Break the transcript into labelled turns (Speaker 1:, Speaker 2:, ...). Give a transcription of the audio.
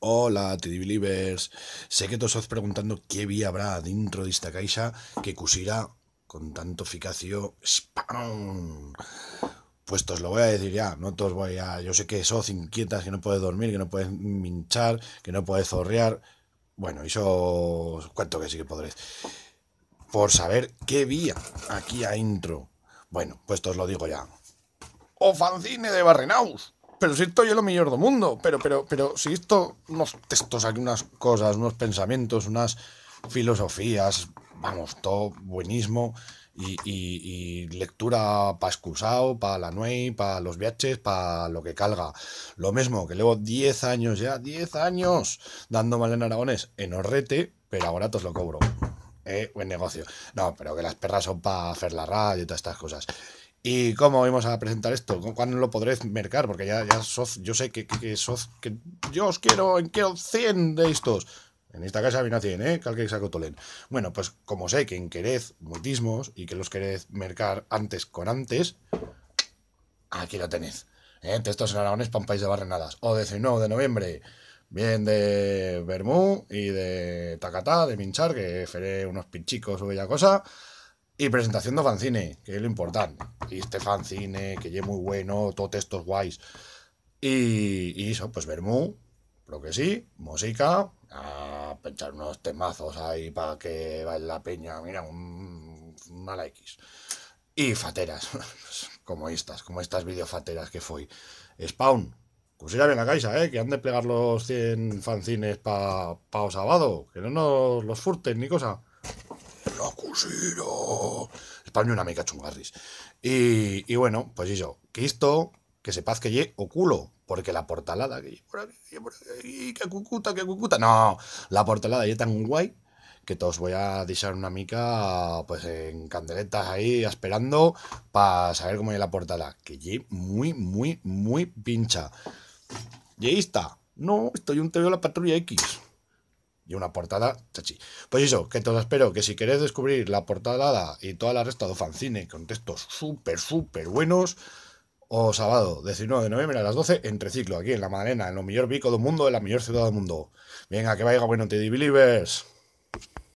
Speaker 1: Hola, TD Believers. Sé que todos os preguntando qué vía habrá dentro de esta caixa que cusirá con tanto eficacio spam. Pues os lo voy a decir ya, no os voy a... Yo sé que sos inquietas, que no puedes dormir, que no puedes minchar, que no puedes zorrear. Bueno, eso cuento que sí que podréis. Por saber qué vía aquí a intro. Bueno, pues os lo digo ya. ¡O fanzine de Barrenaus! pero si esto yo lo mejor del mundo, pero, pero, pero si esto, unos textos aquí, unas cosas, unos pensamientos, unas filosofías, vamos, todo buenismo y, y, lectura para excusado, para la nuey, para los viajes, para lo que calga. Lo mismo que llevo 10 años ya, 10 años dando mal en Aragones en Orrete, pero ahora tos lo cobro. Eh, buen negocio. No, pero que las perras son para hacer la radio y todas estas cosas. ¿Y cómo vamos a presentar esto? ¿Cuándo lo podréis mercar? Porque ya, ya yo sé que, que, que, yo os quiero, ¿en quiero 100 de estos. En esta casa vino a 100, ¿eh? Calque saco Tolén. Bueno, pues como sé que en queréis mutismos y que los queréis mercar antes con antes, aquí lo tenéis. Entre ¿eh? estos en Aragones para un de barrenadas. O 19 de noviembre. Bien de Bermú y de Tacatá, de Minchar, que feré unos pinchicos o bella cosa. Y presentación de fanzine, que es lo importante. Y este fanzine, que es muy bueno, todos estos guays. Y, y, eso, pues Bermú, lo que sí, música, a pensar unos temazos ahí para que vaya la peña, mira, un, mala X. Y fateras, como estas, como estas videofateras que fue. Spawn, pues bien la caixa, ¿eh? que han de plegar los 100 fanzines para pa, sábado, que no nos los furten ni cosa y una mica chungarris. y bueno, pues yo que esto que sepas que lle o culo, porque la portalada que lle por aquí, que cucuta, que cucuta. No, la portalada lle tan guay que todos voy a dejar una mica pues en candeletas ahí esperando para saber cómo es la portalada Que lle muy, muy, muy pincha. Y está. No, estoy un te de la patrulla X y una portada chachi. Pues eso, que te espero, que si queréis descubrir la portada y toda la resta de fanzine con textos súper, súper buenos, o sábado 19 de noviembre a las 12 entre ciclo aquí en La Madalena, en lo mejor bico del mundo, en la mejor ciudad del mundo. Venga, que vaya bueno, te di believers.